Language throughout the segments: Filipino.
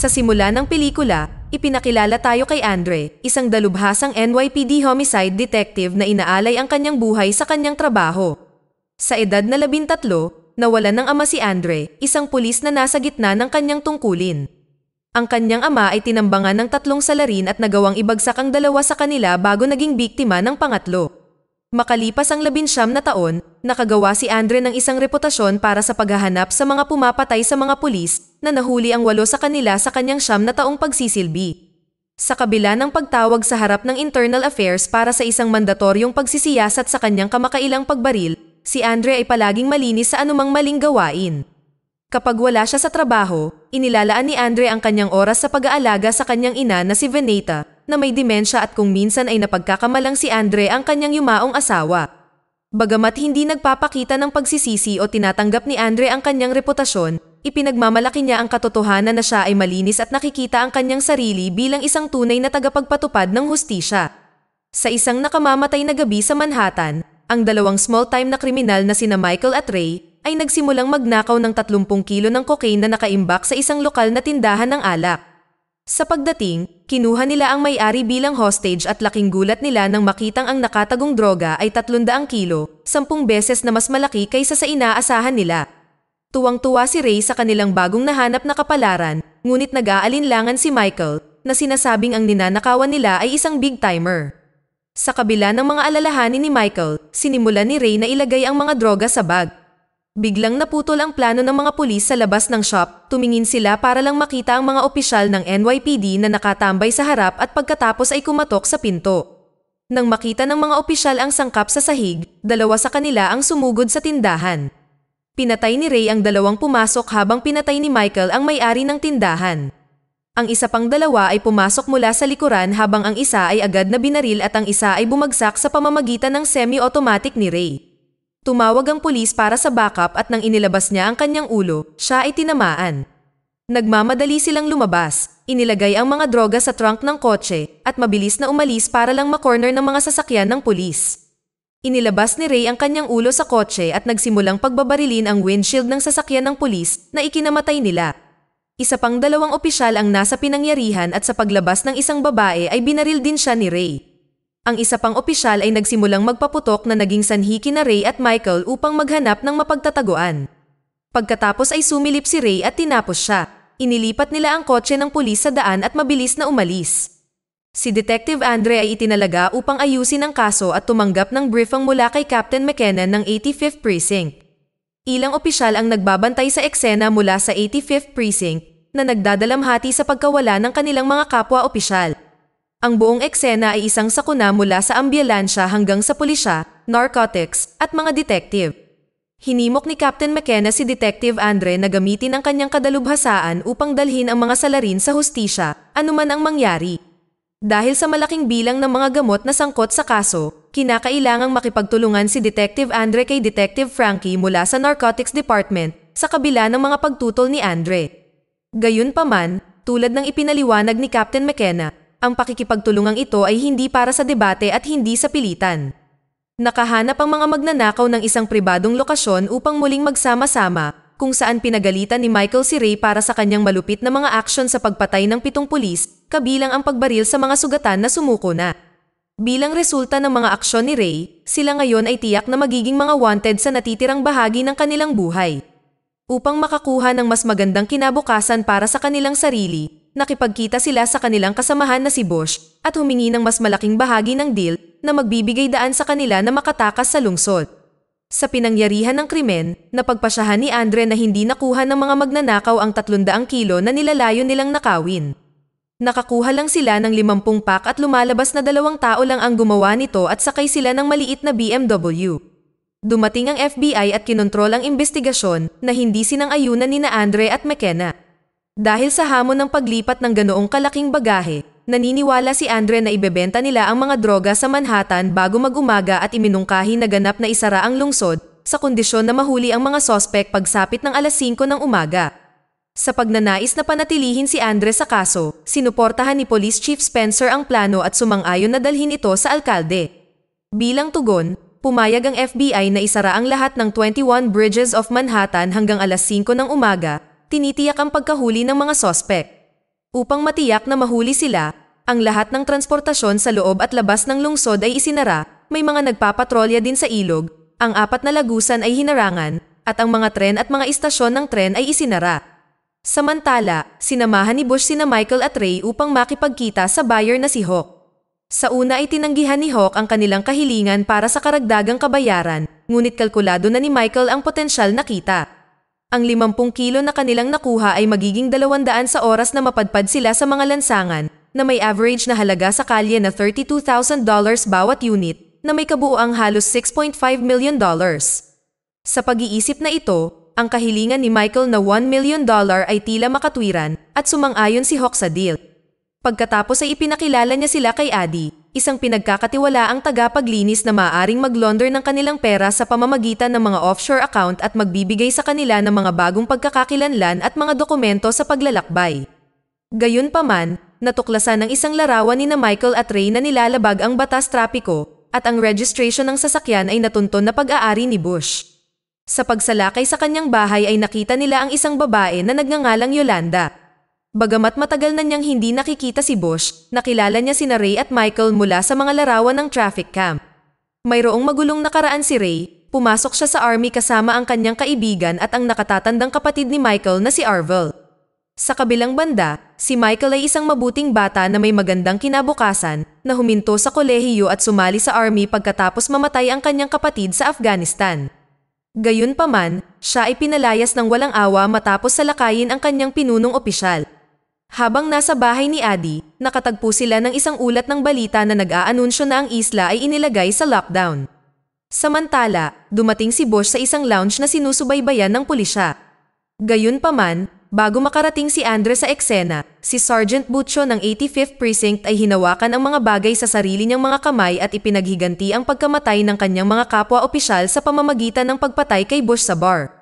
Sa simula ng pelikula, ipinakilala tayo kay Andre, isang dalubhasang NYPD homicide detective na inaalay ang kanyang buhay sa kanyang trabaho. Sa edad na labintatlo, nawalan ng ama si Andre, isang pulis na nasa gitna ng kanyang tungkulin. Ang kanyang ama ay tinambangan ng tatlong salarin at nagawang ibagsak ang dalawa sa kanila bago naging biktima ng pangatlo. Makalipas ang labinsyam na taon, nakagawa si Andre ng isang reputasyon para sa paghahanap sa mga pumapatay sa mga pulis na nahuli ang walo sa kanila sa kanyang siyam na taong pagsisilbi. Sa kabila ng pagtawag sa harap ng Internal Affairs para sa isang mandatoryong pagsisiyasat sa kanyang kamakailang pagbaril, si Andre ay palaging malinis sa anumang maling gawain. Kapag wala siya sa trabaho, inilalaan ni Andre ang kanyang oras sa pag-aalaga sa kanyang ina na si Veneta na may demensya at kung minsan ay napagkakamalang si Andre ang kanyang yumaong asawa. Bagamat hindi nagpapakita ng pagsisisi o tinatanggap ni Andre ang kanyang reputasyon, ipinagmamalaki niya ang katotohanan na siya ay malinis at nakikita ang kanyang sarili bilang isang tunay na tagapagpatupad ng hustisya. Sa isang nakamamatay na gabi sa Manhattan, ang dalawang small-time na kriminal na sina Michael at Ray ay nagsimulang magnakaw ng 30 kilo ng cocaine na nakaimbak sa isang lokal na tindahan ng alak. Sa pagdating, kinuha nila ang may-ari bilang hostage at laking gulat nila nang makitang ang nakatagong droga ay 300 kilo, 10 beses na mas malaki kaysa sa inaasahan nila. Tuwang-tuwa si Ray sa kanilang bagong nahanap na kapalaran, ngunit nag-aalinlangan si Michael, na sinasabing ang ninanakawan nila ay isang big-timer. Sa kabila ng mga alalahanin ni Michael, sinimula ni Ray na ilagay ang mga droga sa bag. Biglang naputol ang plano ng mga pulis sa labas ng shop, tumingin sila para lang makita ang mga opisyal ng NYPD na nakatambay sa harap at pagkatapos ay kumatok sa pinto. Nang makita ng mga opisyal ang sangkap sa sahig, dalawa sa kanila ang sumugod sa tindahan. Pinatay ni Ray ang dalawang pumasok habang pinatay ni Michael ang may-ari ng tindahan. Ang isa pang dalawa ay pumasok mula sa likuran habang ang isa ay agad na binaril at ang isa ay bumagsak sa pamamagitan ng semi-automatic ni Ray. Tumawag ang pulis para sa backup at nang inilabas niya ang kanyang ulo, siya ay tinamaan. Nagmamadali silang lumabas, inilagay ang mga droga sa trunk ng kotse, at mabilis na umalis para lang makorner ng mga sasakyan ng pulis. Inilabas ni Ray ang kanyang ulo sa kotse at nagsimulang pagbabarilin ang windshield ng sasakyan ng pulis na ikinamatay nila. Isa pang dalawang opisyal ang nasa pinangyarihan at sa paglabas ng isang babae ay binaril din siya ni Ray. Ang isa pang opisyal ay nagsimulang magpaputok na naging sanhi kina Ray at Michael upang maghanap ng mapagtataguan. Pagkatapos ay sumilip si Ray at tinapos siya. Inilipat nila ang kotse ng pulis sa daan at mabilis na umalis. Si Detective Andre ay itinalaga upang ayusin ang kaso at tumanggap ng briefang mula kay Captain McKenna ng 85th Precinct. Ilang opisyal ang nagbabantay sa eksena mula sa 85th Precinct na nagdadalamhati sa pagkawala ng kanilang mga kapwa opisyal. Ang buong eksena ay isang sakuna mula sa ambyalansya hanggang sa pulisya, narcotics, at mga detective. Hinimok ni Captain McKenna si Detective Andre na gamitin ang kanyang kadalubhasaan upang dalhin ang mga salarin sa hustisya, anuman ang mangyari. Dahil sa malaking bilang ng mga gamot na sangkot sa kaso, kinakailangang makipagtulungan si Detective Andre kay Detective Frankie mula sa Narcotics Department sa kabila ng mga pagtutol ni Andre. Gayunpaman, tulad ng ipinaliwanag ni Captain McKenna, ang pakikipagtulungang ito ay hindi para sa debate at hindi sa pilitan. Nakahanap ang mga magnanakaw ng isang pribadong lokasyon upang muling magsama-sama, kung saan pinagalitan ni Michael si Ray para sa kanyang malupit na mga aksyon sa pagpatay ng pitong pulis, kabilang ang pagbaril sa mga sugatan na sumuko na. Bilang resulta ng mga aksyon ni Ray, sila ngayon ay tiyak na magiging mga wanted sa natitirang bahagi ng kanilang buhay. Upang makakuha ng mas magandang kinabukasan para sa kanilang sarili, nakipagkita sila sa kanilang kasamahan na si Bosch at humingi ng mas malaking bahagi ng deal na magbibigay daan sa kanila na makatakas sa lungsod. Sa pinangyarihan ng krimen, napagpasyahan ni Andre na hindi nakuha ng mga magnanakaw ang 300 kilo na nilalayo nilang nakawin. Nakakuha lang sila ng 50 pack at lumalabas na dalawang tao lang ang gumawa nito at sakay sila ng maliit na BMW. Dumating ang FBI at kinontrol ang investigasyon na hindi sinang-ayunan ni na Andre at McKenna. Dahil sa hamon ng paglipat ng ganoong kalaking bagahe, naniniwala si Andre na ibebenta nila ang mga droga sa Manhattan bago mag-umaga at iminungkahi na ganap na isara ang lungsod sa kondisyon na mahuli ang mga sospek pagsapit ng alas 5 ng umaga. Sa pagnanais na panatilihin si Andre sa kaso, sinuportahan ni Police Chief Spencer ang plano at sumang-ayon na dalhin ito sa alkalde. Bilang tugon, pumayag ang FBI na isara ang lahat ng 21 bridges of Manhattan hanggang alas 5 ng umaga tinitiyak ang pagkahuli ng mga sospek. Upang matiyak na mahuli sila, ang lahat ng transportasyon sa loob at labas ng lungsod ay isinara, may mga nagpapatrolya din sa ilog, ang apat na lagusan ay hinarangan, at ang mga tren at mga istasyon ng tren ay isinara. Samantala, sinamahan ni Bush sina Michael at Ray upang makipagkita sa buyer na si Hawk. Sa una ay tinanggihan ni Hawk ang kanilang kahilingan para sa karagdagang kabayaran, ngunit kalkulado na ni Michael ang potensyal na kita. Ang 50 kilo na kanilang nakuha ay magiging 200 sa oras na mapadpad sila sa mga lansangan na may average na halaga sa kalye na $32,000 bawat unit na may kabuoang halos $6.5 million. Sa pag-iisip na ito, ang kahilingan ni Michael na $1 million ay tila makatwiran at sumang-ayon si Hawk sa deal. Pagkatapos ay ipinakilala niya sila kay Adi isang pinagkakatiwala ang tagapaglinis na maaaring maglonder ng kanilang pera sa pamamagitan ng mga offshore account at magbibigay sa kanila ng mga bagong pagkakakilanlan at mga dokumento sa paglalakbay. Gayunpaman, natuklasan ng isang larawan ni na Michael at Ray na nilalabag ang batas trapiko at ang registration ng sasakyan ay natunton na pag-aari ni Bush. Sa pagsalakay sa kanyang bahay ay nakita nila ang isang babae na nagngangalang Yolanda Bagamat matagal na niyang hindi nakikita si Bosch, nakilala niya si Ray at Michael mula sa mga larawan ng traffic camp. Mayroong magulong nakaraan si Ray, pumasok siya sa army kasama ang kanyang kaibigan at ang nakatatandang kapatid ni Michael na si Arvel. Sa kabilang banda, si Michael ay isang mabuting bata na may magandang kinabukasan, na huminto sa kolehiyo at sumali sa army pagkatapos mamatay ang kanyang kapatid sa Afghanistan. Gayunpaman, siya ay pinalayas ng walang awa matapos salakayin ang kanyang pinunong opisyal. Habang nasa bahay ni Adi, nakatagpo sila ng isang ulat ng balita na nag-aanunsyo na ang isla ay inilagay sa lockdown. Samantala, dumating si Bosch sa isang lounge na sinusubaybayan ng pulisya. Gayunpaman, bago makarating si Andre sa eksena, si Sergeant Butcho ng 85th Precinct ay hinawakan ang mga bagay sa sarili niyang mga kamay at ipinaghiganti ang pagkamatay ng kanyang mga kapwa opisyal sa pamamagitan ng pagpatay kay Bosch sa bar.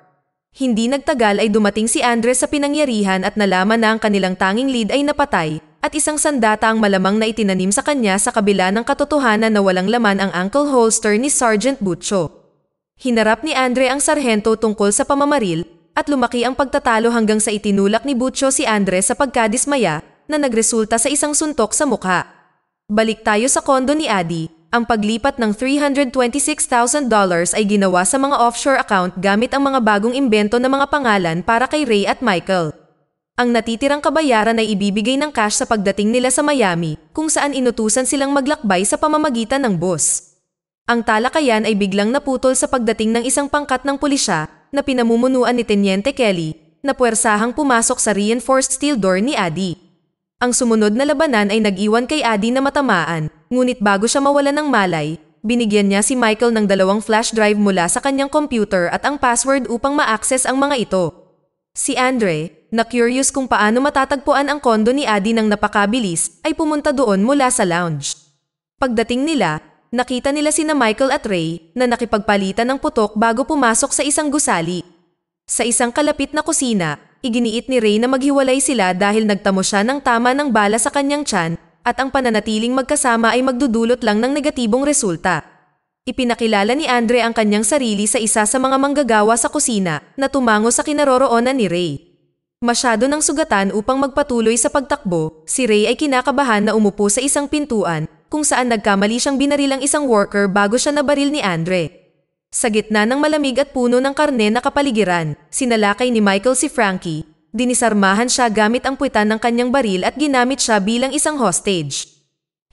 Hindi nagtagal ay dumating si Andres sa pinangyarihan at nalaman na ang kanilang tanging lead ay napatay at isang sandata ang malamang na itinanim sa kanya sa kabila ng katotohanan na walang laman ang ankle holster ni Sergeant Butcho. Hinarap ni Andre ang sarhento tungkol sa pamamaril at lumaki ang pagtatalo hanggang sa itinulak ni Butcho si Andre sa pagkadismaya na nagresulta sa isang suntok sa mukha. Balik tayo sa kondo ni Adi ang paglipat ng $326,000 ay ginawa sa mga offshore account gamit ang mga bagong imbento ng mga pangalan para kay Ray at Michael. Ang natitirang kabayaran ay ibibigay ng cash sa pagdating nila sa Miami, kung saan inutusan silang maglakbay sa pamamagitan ng bus. Ang talakayan ay biglang naputol sa pagdating ng isang pangkat ng pulisya na pinamumunuan ni Tenyente Kelly, na puwersahang pumasok sa reinforced steel door ni Adi. Ang sumunod na labanan ay nag-iwan kay Adi na matamaan, ngunit bago siya mawala ng malay, binigyan niya si Michael ng dalawang flash drive mula sa kanyang computer at ang password upang ma-access ang mga ito. Si Andre, na curious kung paano matatagpuan ang kondo ni Adi ng napakabilis, ay pumunta doon mula sa lounge. Pagdating nila, nakita nila sina Michael at Ray na nakipagpalitan ng putok bago pumasok sa isang gusali. Sa isang kalapit na kusina, iginiit ni Ray na maghiwalay sila dahil nagtamo siya ng tama ng bala sa kanyang tiyan at ang pananatiling magkasama ay magdudulot lang ng negatibong resulta. Ipinakilala ni Andre ang kanyang sarili sa isa sa mga manggagawa sa kusina na tumango sa kinaroroonan ni Ray. Masyado ng sugatan upang magpatuloy sa pagtakbo, si Ray ay kinakabahan na umupo sa isang pintuan kung saan nagkamali siyang binarilang isang worker bago siya nabaril ni Andre. Sa gitna ng malamig at puno ng karne na kapaligiran, sinalakay ni Michael si Frankie. Dinisarmahan siya gamit ang puwitan ng kanyang baril at ginamit siya bilang isang hostage.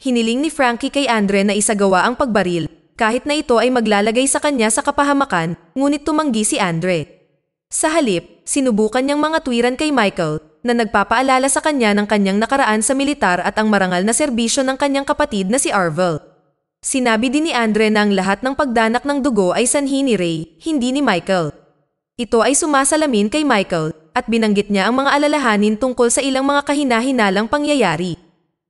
Hiniling ni Frankie kay Andre na isagawa ang pagbaril, kahit na ito ay maglalagay sa kanya sa kapahamakan, ngunit tumanggi si Andre. Sa halip, sinubukan niyang mga tuwiran kay Michael, na nagpapaalala sa kanya ng kanyang nakaraan sa militar at ang marangal na serbisyo ng kanyang kapatid na si Arvel. Sinabi din ni Andre na ang lahat ng pagdanak ng dugo ay sanhi ni Ray, hindi ni Michael. Ito ay sumasalamin kay Michael at binanggit niya ang mga alalahanin tungkol sa ilang mga kahinahinalang pangyayari.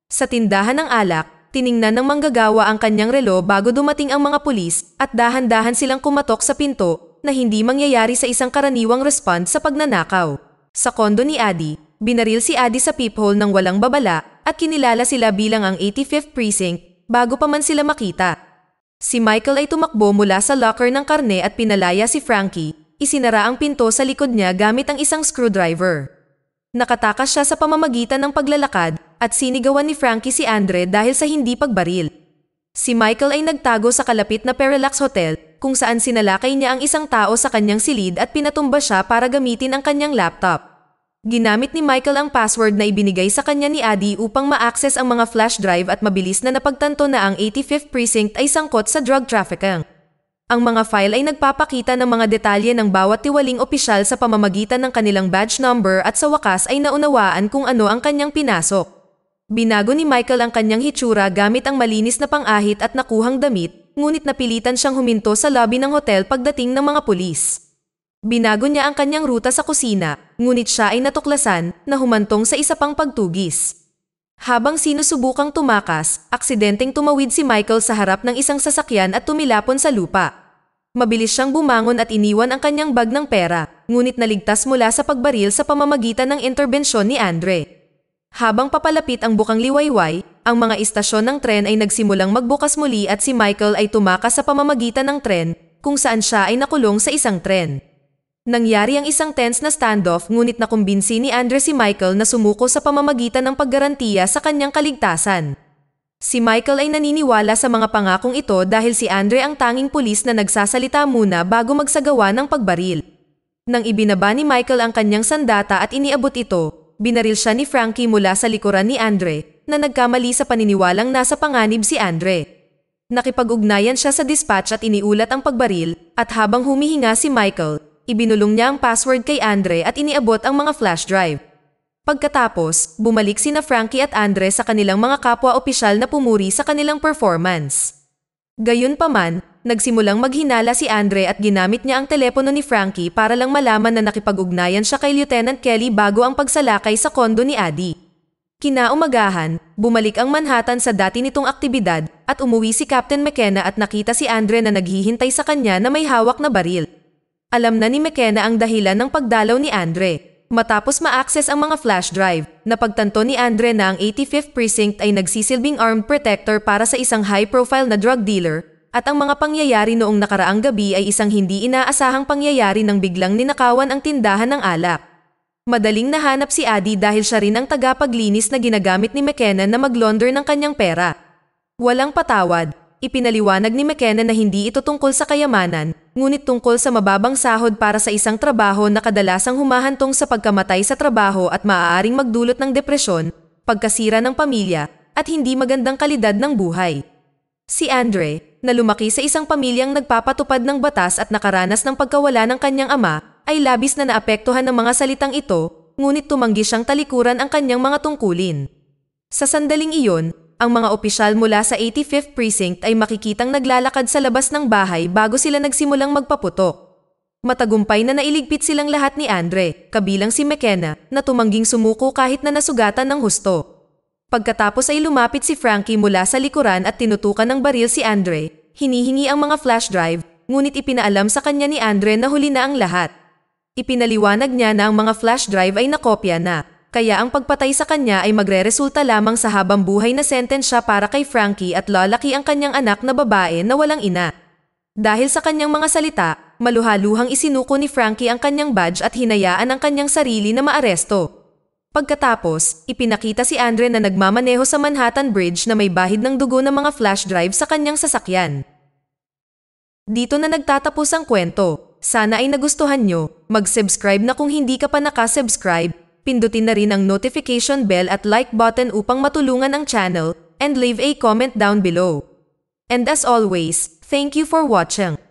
Sa tindahan ng alak, tiningnan ng manggagawa ang kanyang relo bago dumating ang mga pulis at dahan-dahan silang kumatok sa pinto na hindi mangyayari sa isang karaniwang response sa pagnanakaw. Sa kondo ni Adi, binaril si Adi sa peephole ng walang babala at kinilala sila bilang ang 85th Precinct bago pa man sila makita. Si Michael ay tumakbo mula sa locker ng karne at pinalaya si Frankie, isinara ang pinto sa likod niya gamit ang isang screwdriver. Nakatakas siya sa pamamagitan ng paglalakad at sinigawan ni Frankie si Andre dahil sa hindi pagbaril. Si Michael ay nagtago sa kalapit na Parallax Hotel kung saan sinalakay niya ang isang tao sa kanyang silid at pinatumba siya para gamitin ang kanyang laptop. Ginamit ni Michael ang password na ibinigay sa kanya ni Adi upang ma-access ang mga flash drive at mabilis na napagtanto na ang 85th Precinct ay sangkot sa drug trafficking. Ang mga file ay nagpapakita ng mga detalye ng bawat tiwaling opisyal sa pamamagitan ng kanilang badge number at sa wakas ay naunawaan kung ano ang kanyang pinasok. Binago ni Michael ang kanyang hitsura gamit ang malinis na pangahit at nakuhang damit, ngunit napilitan siyang huminto sa lobby ng hotel pagdating ng mga pulis. Binago niya ang kanyang ruta sa kusina, ngunit siya ay natuklasan na humantong sa isa pang pagtugis. Habang sinusubukang tumakas, aksidenteng tumawid si Michael sa harap ng isang sasakyan at tumilapon sa lupa. Mabilis siyang bumangon at iniwan ang kanyang bag ng pera, ngunit naligtas mula sa pagbaril sa pamamagitan ng interbensyon ni Andre. Habang papalapit ang bukang liwayway, ang mga istasyon ng tren ay nagsimulang magbukas muli at si Michael ay tumakas sa pamamagitan ng tren, kung saan siya ay nakulong sa isang tren. Nangyari ang isang tense na standoff ngunit nakumbinsi ni Andre si Michael na sumuko sa pamamagitan ng paggarantiya sa kanyang kaligtasan. Si Michael ay naniniwala sa mga pangakong ito dahil si Andre ang tanging pulis na nagsasalita muna bago magsagawa ng pagbaril. Nang ibinaba ni Michael ang kanyang sandata at iniabot ito, binaril siya ni Frankie mula sa likuran ni Andre na nagkamali sa paniniwalang nasa panganib si Andre. Nakipag-ugnayan siya sa dispatch at iniulat ang pagbaril at habang humihinga si Michael, Ibinulong niya ang password kay Andre at iniabot ang mga flash drive. Pagkatapos, bumalik sina Frankie at Andre sa kanilang mga kapwa opisyal na pumuri sa kanilang performance. Gayunpaman, nagsimulang maghinala si Andre at ginamit niya ang telepono ni Frankie para lang malaman na nakipag-ugnayan siya kay Lieutenant Kelly bago ang pagsalakay sa kondo ni Adi. Kinaumagahan, bumalik ang Manhattan sa dati nitong aktibidad at umuwi si Captain McKenna at nakita si Andre na naghihintay sa kanya na may hawak na baril. Alam na ni McKenna ang dahilan ng pagdalaw ni Andre. Matapos ma-access ang mga flash drive, napagtanto ni Andre na ang 85th Precinct ay nagsisilbing armed protector para sa isang high-profile na drug dealer at ang mga pangyayari noong nakaraang gabi ay isang hindi inaasahang pangyayari nang biglang ninakawan ang tindahan ng alak. Madaling nahanap si Adi dahil siya rin ang tagapaglinis na ginagamit ni McKenna na maglonder ng kanyang pera. Walang patawad, Ipinaliwanag ni McKenna na hindi ito tungkol sa kayamanan, ngunit tungkol sa mababang sahod para sa isang trabaho na kadalasang humahantong sa pagkamatay sa trabaho at maaaring magdulot ng depresyon, pagkasira ng pamilya, at hindi magandang kalidad ng buhay. Si Andre, na lumaki sa isang pamilyang nagpapatupad ng batas at nakaranas ng pagkawala ng kanyang ama, ay labis na naapektuhan ng mga salitang ito, ngunit tumanggi siyang talikuran ang kanyang mga tungkulin. Sa sandaling iyon, ang mga opisyal mula sa 85th Precinct ay makikitang naglalakad sa labas ng bahay bago sila nagsimulang magpaputok. Matagumpay na nailigpit silang lahat ni Andre, kabilang si McKenna, na tumangging sumuko kahit na nasugatan ng husto. Pagkatapos ay lumapit si Frankie mula sa likuran at tinutukan ng baril si Andre, hinihingi ang mga flash drive, ngunit ipinaalam sa kanya ni Andre na huli na ang lahat. Ipinaliwanag niya na ang mga flash drive ay nakopya na, kaya ang pagpatay sa kanya ay magreresulta lamang sa habang buhay na sentensya para kay Frankie at lalaki ang kanyang anak na babae na walang ina. Dahil sa kanyang mga salita, maluhaluhang isinuko ni Frankie ang kanyang badge at hinayaan ang kanyang sarili na maaresto. Pagkatapos, ipinakita si Andre na nagmamaneho sa Manhattan Bridge na may bahid ng dugo ng mga flash drive sa kanyang sasakyan. Dito na nagtatapos ang kwento. Sana ay nagustuhan nyo. Mag-subscribe na kung hindi ka pa nakasubscribe pindutin na rin ang notification bell at like button upang matulungan ang channel, and leave a comment down below. And as always, thank you for watching.